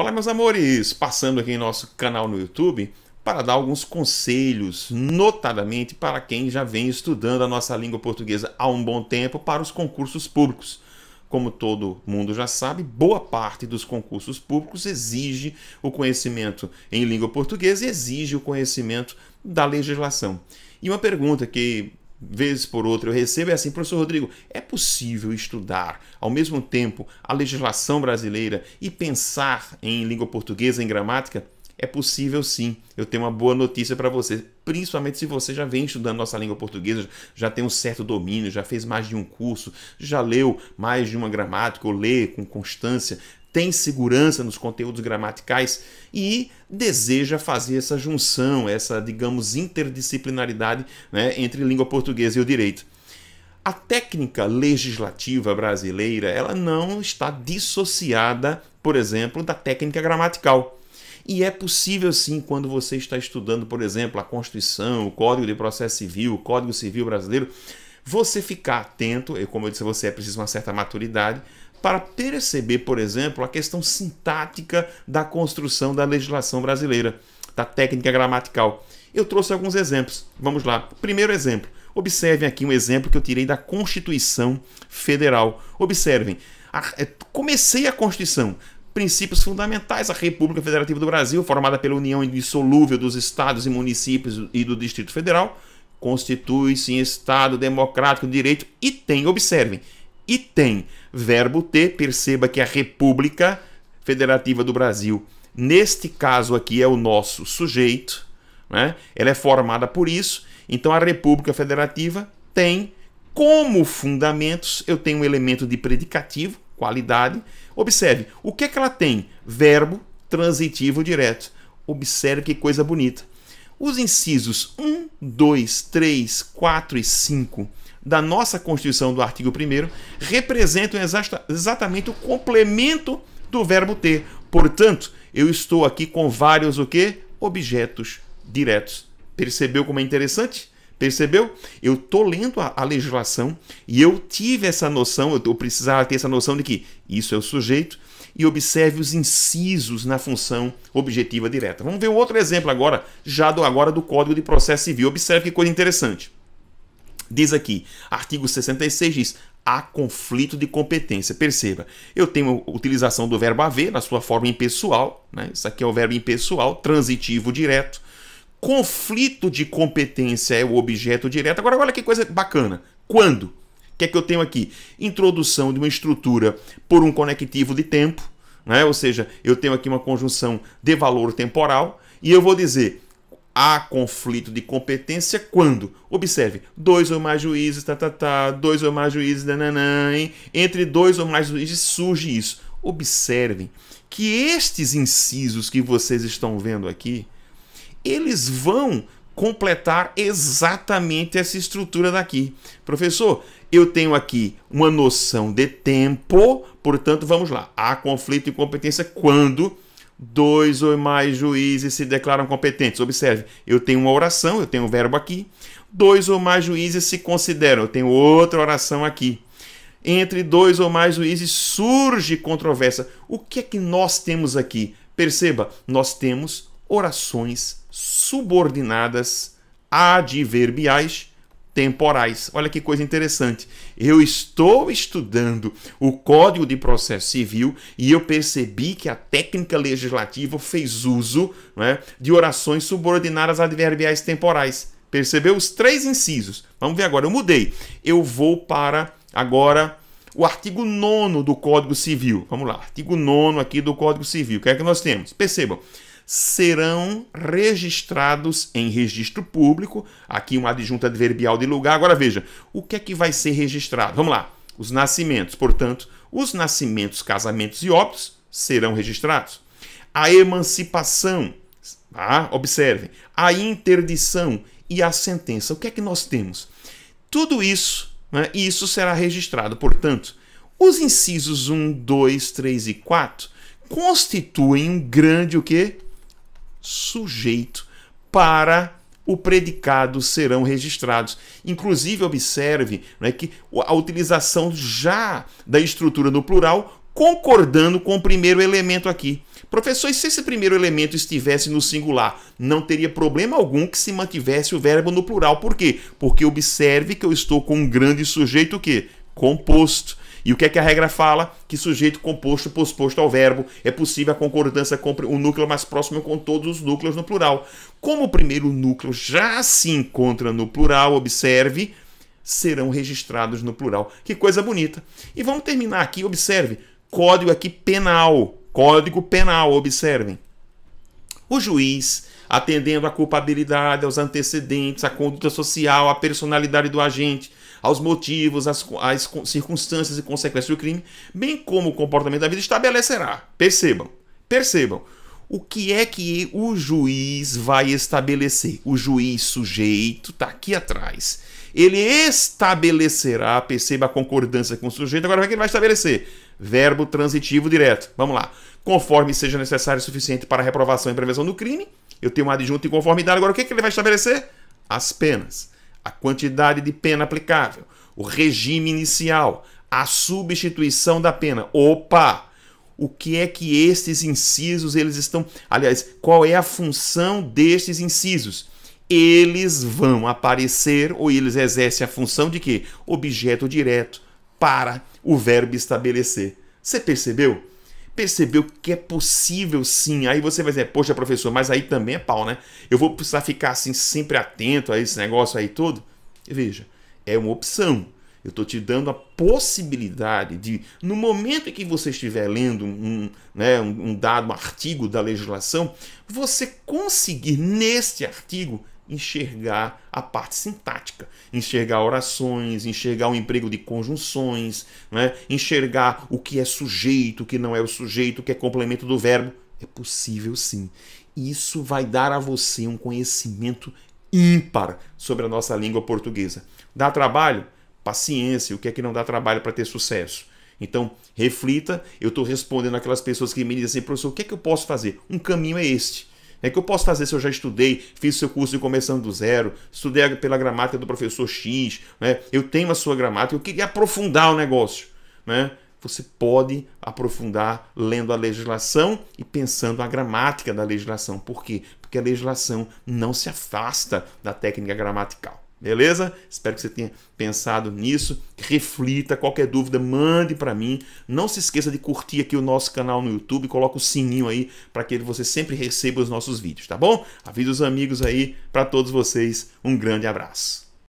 Olá, meus amores! Passando aqui em nosso canal no YouTube para dar alguns conselhos, notadamente para quem já vem estudando a nossa língua portuguesa há um bom tempo para os concursos públicos. Como todo mundo já sabe, boa parte dos concursos públicos exige o conhecimento em língua portuguesa e exige o conhecimento da legislação. E uma pergunta que vezes por outra eu recebo é assim, professor Rodrigo, é possível estudar ao mesmo tempo a legislação brasileira e pensar em língua portuguesa, em gramática? É possível sim. Eu tenho uma boa notícia para você, principalmente se você já vem estudando nossa língua portuguesa, já tem um certo domínio, já fez mais de um curso, já leu mais de uma gramática ou lê com constância, tem segurança nos conteúdos gramaticais e deseja fazer essa junção, essa, digamos, interdisciplinaridade né, entre língua portuguesa e o direito. A técnica legislativa brasileira ela não está dissociada, por exemplo, da técnica gramatical. E é possível sim, quando você está estudando, por exemplo, a Constituição, o Código de Processo Civil, o Código Civil Brasileiro, você ficar atento, e como eu disse, a você é preciso uma certa maturidade, para perceber, por exemplo, a questão sintática da construção da legislação brasileira, da técnica gramatical. Eu trouxe alguns exemplos. Vamos lá. Primeiro exemplo. Observem aqui um exemplo que eu tirei da Constituição Federal. Observem. É, comecei a Constituição. Princípios fundamentais: a República Federativa do Brasil, formada pela união indissolúvel dos estados e municípios e do Distrito Federal, constitui-se em Estado democrático de direito e tem, observem, e tem verbo ter, perceba que a República Federativa do Brasil, neste caso aqui, é o nosso sujeito, né? ela é formada por isso, então a República Federativa tem como fundamentos, eu tenho um elemento de predicativo, qualidade. Observe, o que, é que ela tem? Verbo transitivo direto. Observe que coisa bonita. Os incisos 1, 2, 3, 4 e 5 da nossa Constituição do artigo 1 representam exatamente o complemento do verbo ter. Portanto, eu estou aqui com vários o quê? Objetos diretos. Percebeu como é interessante? Percebeu? Eu tô lendo a, a, legislação e eu tive essa noção, eu, eu precisava ter essa noção de que isso é o sujeito e observe os incisos na função objetiva direta. Vamos ver um outro exemplo agora, já do, agora do Código de Processo Civil. Observe que coisa interessante. Diz aqui, artigo 66 diz: há conflito de competência. Perceba, eu tenho utilização do verbo haver na sua forma impessoal, né? isso aqui é o verbo impessoal, transitivo direto. Conflito de competência é o objeto direto. Agora, olha que coisa bacana. Quando? O que é que eu tenho aqui? Introdução de uma estrutura por um conectivo de tempo, né? ou seja, eu tenho aqui uma conjunção de valor temporal e eu vou dizer há conflito de competência quando, observe, dois ou mais juízes, tá, tá, tá, dois ou mais juízes, nananã, né, né, né, hein? entre dois ou mais juízes surge isso. Observem que estes incisos que vocês estão vendo aqui, eles vão completar exatamente essa estrutura daqui. Professor, eu tenho aqui uma noção de tempo, portanto, vamos lá. Há conflito de competência quando dois ou mais juízes se declaram competentes. Observe, eu tenho uma oração, eu tenho um verbo aqui. Dois ou mais juízes se consideram, eu tenho outra oração aqui. Entre dois ou mais juízes surge controvérsia. O que é que nós temos aqui? Perceba, nós temos orações subordinadas adverbiais temporais. Olha que coisa interessante. Eu estou estudando o Código de Processo Civil e eu percebi que a técnica legislativa fez uso né, de orações subordinadas adverbiais temporais. Percebeu os três incisos? Vamos ver agora. Eu mudei. Eu vou para agora o artigo 9 do Código Civil. Vamos lá, artigo 9 aqui do Código Civil. O que é que nós temos? Percebam serão registrados em registro público. Aqui uma adjunta adverbial de lugar. Agora veja, o que é que vai ser registrado? Vamos lá. Os nascimentos, portanto, os nascimentos, casamentos e óbitos serão registrados. A emancipação, tá? observem, a interdição e a sentença. O que é que nós temos? Tudo isso, né, isso será registrado, portanto, os incisos 1, 2, 3 e 4 constituem um grande o quê? sujeito para o predicado serão registrados. Inclusive, observe né, que a utilização já da estrutura no plural concordando com o primeiro elemento aqui. Professor, e se esse primeiro elemento estivesse no singular, não teria problema algum que se mantivesse o verbo no plural. Por quê? Porque observe que eu estou com um grande sujeito quê? composto. E o que é que a regra fala? Que sujeito composto posposto ao verbo é possível a concordância com o núcleo mais próximo com todos os núcleos no plural. Como o primeiro núcleo já se encontra no plural, observe, serão registrados no plural. Que coisa bonita. E vamos terminar aqui, observe, código aqui penal. Código penal, observem. O juiz, atendendo à culpabilidade, aos antecedentes, à conduta social, à personalidade do agente, aos motivos, às, às circunstâncias e consequências do crime, bem como o comportamento da vida estabelecerá. Percebam, percebam. O que é que o juiz vai estabelecer? O juiz sujeito está aqui atrás. Ele estabelecerá, perceba a concordância com o sujeito. Agora, o que ele vai estabelecer? Verbo transitivo direto. Vamos lá. Conforme seja necessário e suficiente para a reprovação e prevenção do crime, eu tenho um adjunto em conformidade. Agora, o que, é que ele vai estabelecer? As penas a quantidade de pena aplicável, o regime inicial, a substituição da pena. Opa! O que é que estes incisos eles estão, aliás, qual é a função destes incisos? Eles vão aparecer ou eles exercem a função de quê? Objeto direto para o verbo estabelecer. Você percebeu? percebeu que é possível sim. Aí você vai dizer, poxa, professor, mas aí também é pau, né? Eu vou precisar ficar assim sempre atento a esse negócio aí todo? veja, é uma opção. Eu estou te dando a possibilidade de, no momento em que você estiver lendo um, né, um dado um artigo da legislação, você conseguir neste artigo enxergar a parte sintática, enxergar orações, enxergar o emprego de conjunções, né? enxergar o que é sujeito, o que não é o sujeito, o que é complemento do verbo. É possível sim. Isso vai dar a você um conhecimento ímpar sobre a nossa língua portuguesa. Dá trabalho? Paciência, o que é que não dá trabalho para ter sucesso? Então, reflita, eu estou respondendo aquelas pessoas que me dizem assim, professor, o que é que eu posso fazer? Um caminho é este é que eu posso fazer se eu já estudei, fiz seu curso de começando do zero, estudei pela gramática do professor X, né? eu tenho a sua gramática, eu queria aprofundar o negócio. Né? Você pode aprofundar lendo a legislação e pensando a gramática da legislação. Por quê? Porque a legislação não se afasta da técnica gramatical. Beleza? Espero que você tenha pensado nisso. Reflita, qualquer dúvida, mande para mim. Não se esqueça de curtir aqui o nosso canal no YouTube, coloca o sininho aí para que você sempre receba os nossos vídeos, tá bom? Avisa os amigos aí, para todos vocês, um grande abraço.